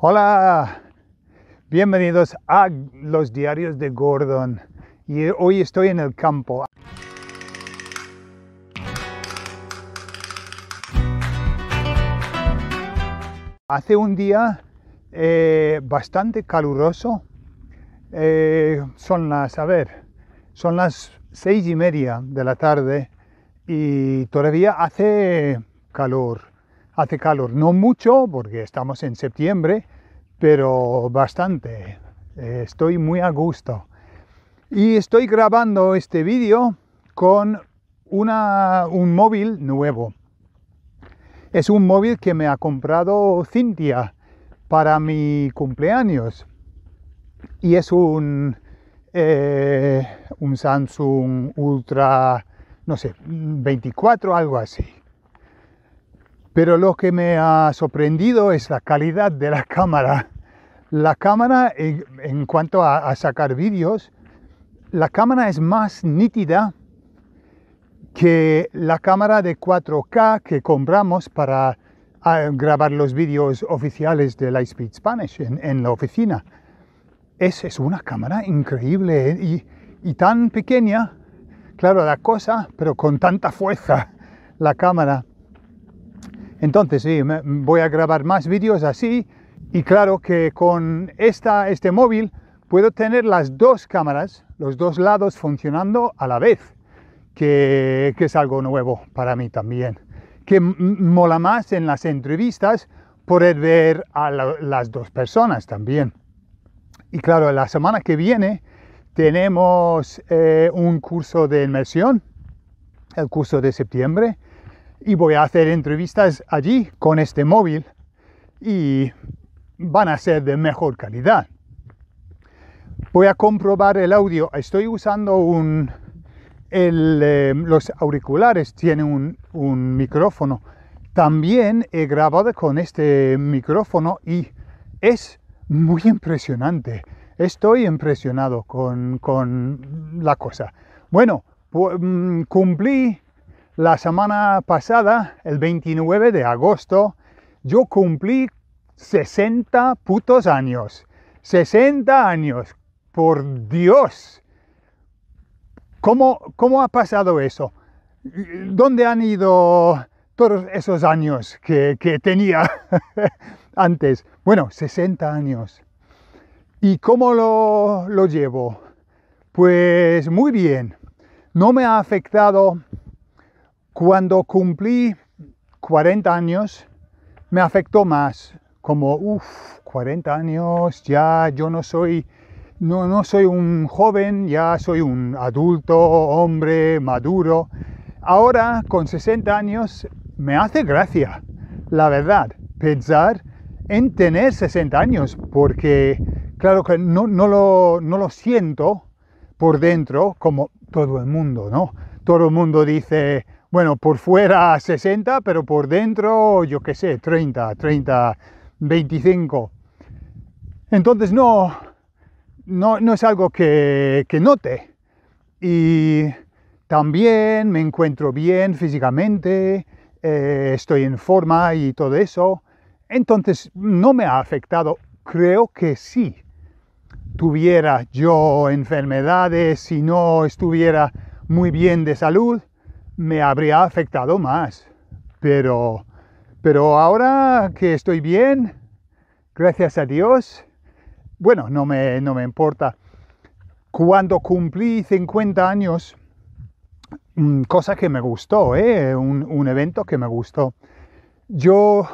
Hola, bienvenidos a los diarios de Gordon. Y hoy estoy en el campo. Hace un día eh, bastante caluroso. Eh, son las, a ver, son las seis y media de la tarde y todavía hace calor hace calor, no mucho porque estamos en septiembre, pero bastante. Estoy muy a gusto. Y estoy grabando este vídeo con una, un móvil nuevo. Es un móvil que me ha comprado Cintia para mi cumpleaños. Y es un, eh, un Samsung Ultra, no sé, 24, algo así. Pero lo que me ha sorprendido es la calidad de la cámara. La cámara, en, cuanto a, sacar vídeos, la cámara es más nítida que la cámara de 4K que compramos para ah, grabar los vídeos oficiales de Lightspeed Spanish en, la oficina. Es, es, una cámara increíble ¿eh? y, y, tan pequeña, claro, la cosa, pero con tanta fuerza la cámara. Entonces, sí, voy a grabar más vídeos así. Y claro que con este móvil puedo tener las dos cámaras, los dos lados funcionando a la vez, que, es algo nuevo para mí también. Que mola más en las entrevistas poder ver a las dos personas también. Y claro, la semana que viene tenemos eh, un curso de inmersión, el curso de septiembre, y voy a hacer entrevistas allí con este móvil y van a ser de mejor calidad. Voy a comprobar el audio. Estoy usando un... Eh, los auriculares tienen un, micrófono. También he grabado con este micrófono y es muy impresionante. Estoy impresionado con, con la cosa. Bueno, mm, cumplí la semana pasada, el 29 de agosto, yo cumplí 60 putos años. 60 años. Por Dios. ¿Cómo, cómo ha pasado eso? ¿Dónde han ido todos esos años que, tenía antes? Bueno, 60 años. ¿Y cómo lo, lo llevo? Pues muy bien. No me ha afectado cuando cumplí 40 años, me afectó más, como, uff, 40 años, ya yo no soy, no, soy un joven, ya soy un adulto, hombre, maduro. Ahora, con 60 años, me hace gracia, la verdad, pensar en tener 60 años, porque claro que no, lo, no lo siento por dentro como todo el mundo, ¿no? Todo el mundo dice, bueno, por fuera 60, pero por dentro, yo qué sé, 30, 30, 25. Entonces no, no, es algo que, note. Y también me encuentro bien físicamente, eh, estoy en forma y todo eso. Entonces no me ha afectado. Creo que sí tuviera yo enfermedades, si no estuviera muy bien de salud, me habría afectado más. Pero, pero ahora que estoy bien, gracias a Dios, bueno, no me, no me importa. Cuando cumplí 50 años, mm, cosa que me gustó, ¿eh? un, evento que me gustó, yo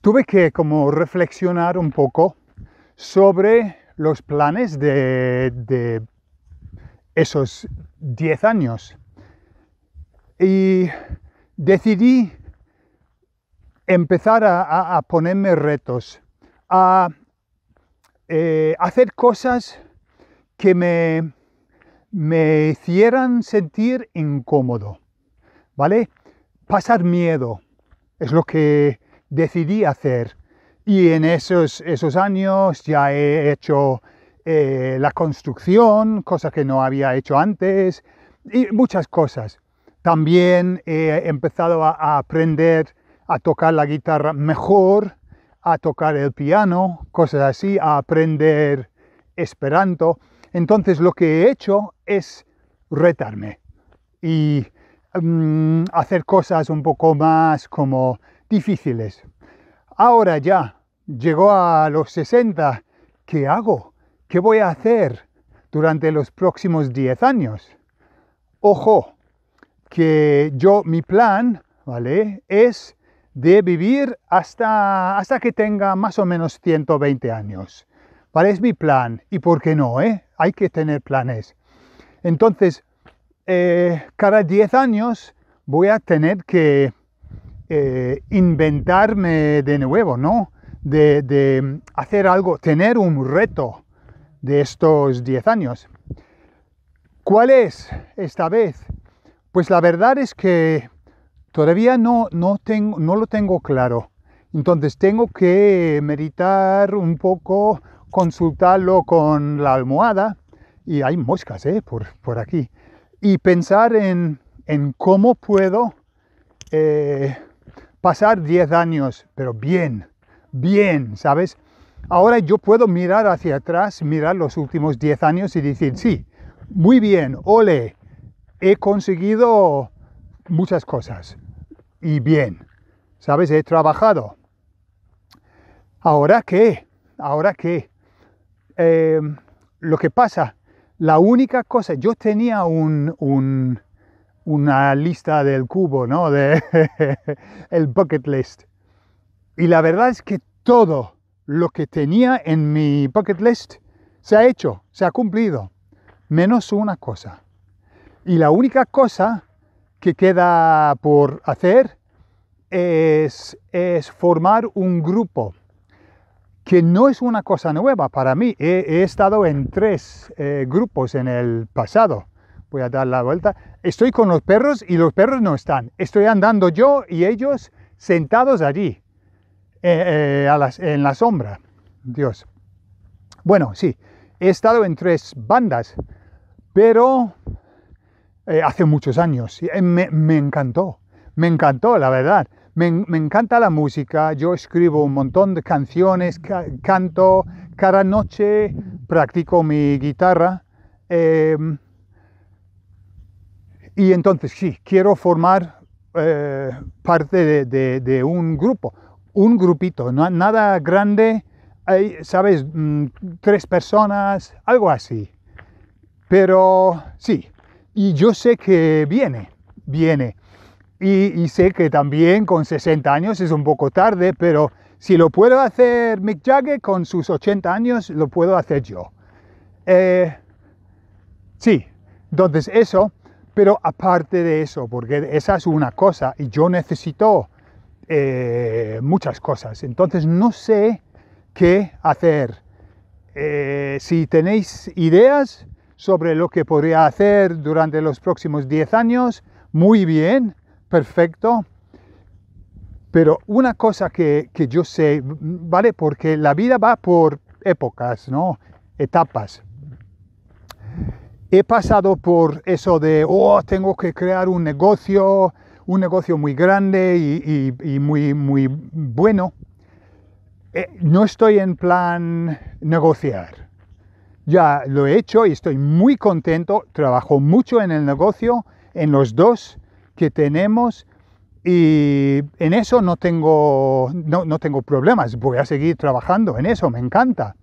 tuve que como reflexionar un poco sobre los planes de, de esos 10 años y decidí empezar a, ponerme retos, a eh, hacer cosas que me, me hicieran sentir incómodo, ¿vale? Pasar miedo es lo que decidí hacer. Y en esos, años ya he hecho eh, la construcción, cosas que no había hecho antes, y muchas cosas. También he empezado a, aprender a tocar la guitarra mejor, a tocar el piano, cosas así, a aprender esperanto. Entonces lo que he hecho es retarme y mm, hacer cosas un poco más como difíciles. Ahora ya, llegó a los 60, ¿qué hago? ¿Qué voy a hacer durante los próximos 10 años? Ojo, que yo, mi plan, ¿vale? Es de vivir hasta, hasta que tenga más o menos 120 años. ¿Vale? Es mi plan. ¿Y por qué no? Eh? Hay que tener planes. Entonces, eh, cada 10 años voy a tener que eh, inventarme de nuevo, ¿no? De, de, hacer algo, tener un reto de estos 10 años. ¿Cuál es esta vez? Pues la verdad es que todavía no, tengo, no lo tengo claro. Entonces tengo que meditar un poco, consultarlo con la almohada, y hay moscas ¿eh? por, aquí, y pensar en, cómo puedo eh, pasar 10 años, pero bien, bien, ¿sabes? Ahora yo puedo mirar hacia atrás, mirar los últimos 10 años y decir, sí, muy bien, ole, he conseguido muchas cosas y bien, ¿sabes? He trabajado. ¿Ahora qué? ¿Ahora qué? Em, lo que pasa, la única cosa, yo tenía una lista del cubo, ¿no? De, el bucket list. Y la verdad es que todo lo que tenía en mi bucket list se ha hecho, se ha cumplido, menos una cosa. Y la única cosa que queda por hacer es, formar un grupo, que no es una cosa nueva para mí. He, estado en tres eh, grupos en el pasado. Voy a dar la vuelta. Estoy con los perros y los perros no están. Estoy andando yo y ellos sentados allí, eh, eh, en la sombra. Dios. Bueno, sí, he estado en tres bandas, pero eh, hace muchos años. Eh, me, encantó, me encantó, la verdad. Me, encanta la música, yo escribo un montón de canciones, canto, cada noche practico mi guitarra. Em, y entonces sí, quiero formar eh, parte de, un grupo, un grupito, nada grande, hay, sabes, mm, tres personas, algo así. Pero sí, y yo sé que viene, viene. Y, sé que también con 60 años es un poco tarde, pero si lo puedo hacer Mick Jagger con sus 80 años, lo puedo hacer yo. Eh, sí, entonces eso, pero aparte de eso, porque esa es una cosa y yo necesito eh, muchas cosas, entonces no sé qué hacer. Eh, si tenéis ideas, sobre lo que podría hacer durante los próximos 10 años. Muy bien, perfecto. Pero una cosa que, yo sé, ¿vale? Porque la vida va por épocas, ¿no? Etapas. He pasado por eso de, oh, tengo que crear un negocio, un negocio muy grande y, muy, muy bueno. Eh, no estoy en plan negociar ya lo he hecho y estoy muy contento, trabajo mucho en el negocio, en los dos que tenemos y en eso no tengo, no, no tengo problemas, voy a seguir trabajando en eso, me encanta.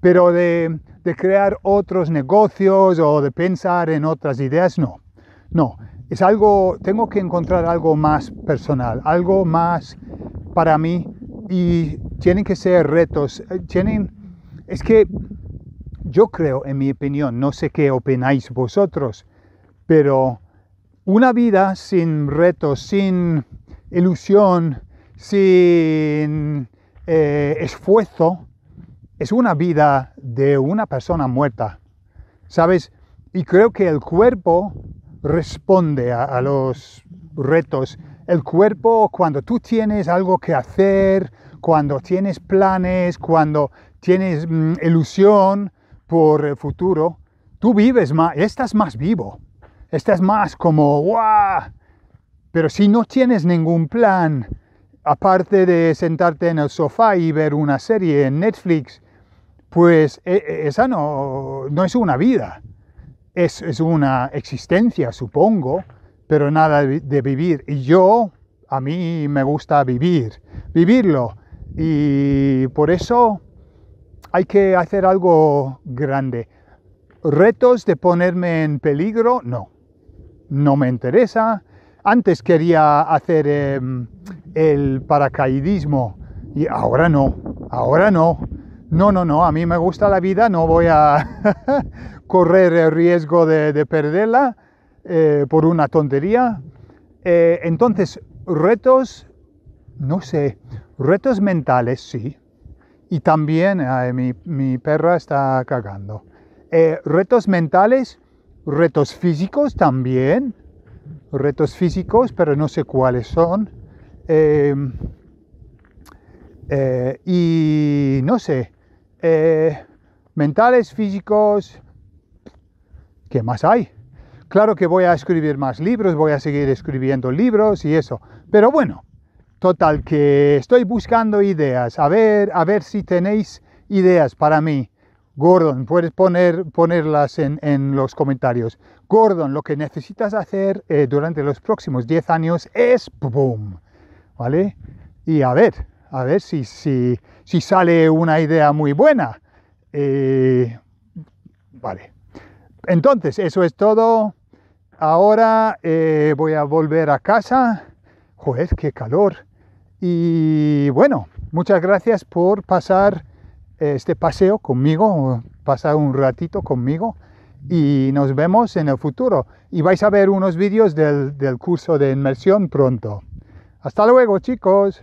Pero de, de crear otros negocios o de pensar en otras ideas, no. No, es algo, tengo que encontrar algo más personal, algo más para mí y tienen que ser retos, eh, tienen, es que yo creo, en mi opinión, no sé qué opináis vosotros, pero una vida sin retos, sin ilusión, sin eh, esfuerzo, es una vida de una persona muerta, ¿sabes? Y creo que el cuerpo responde a, los retos. El cuerpo, cuando tú tienes algo que hacer, cuando tienes planes, cuando tienes mm, ilusión, por el futuro, tú vives más, estás más vivo, estás más como, ¡guau! Pero si no tienes ningún plan, aparte de sentarte en el sofá y ver una serie en Netflix, pues e, e, esa no, no es una vida, es, es una existencia, supongo, pero nada de vivir. Y yo, a mí me gusta vivir, vivirlo. Y por eso hay que hacer algo grande. ¿Retos de ponerme en peligro? No, no me interesa. Antes quería hacer em, el paracaidismo y ahora no, ahora no. No, no, no, a mí me gusta la vida, no voy a correr el riesgo de, perderla eh, por una tontería. Eh, entonces, retos, no sé, retos mentales, sí, y también mi, perra está cagando. Eh, retos mentales, retos físicos también, retos físicos, pero no sé cuáles son. Em, eh, y no sé, eh, mentales, físicos, ¿qué más hay? Claro que voy a escribir más libros, voy a seguir escribiendo libros y eso, pero bueno, Total, que estoy buscando ideas. A ver, a ver si tenéis ideas para mí. Gordon, puedes poner, ponerlas en, los comentarios. Gordon, lo que necesitas hacer eh, durante los próximos 10 años es boom, ¿vale? Y a ver, a ver si, si sale una idea muy buena. Eh, vale. Entonces, eso es todo. Ahora eh, voy a volver a casa. Joder, qué calor. Y bueno, muchas gracias por pasar eh, este paseo conmigo, pasar un ratito conmigo y nos vemos en el futuro. Y vais a ver unos vídeos del, curso de inmersión pronto. Hasta luego chicos.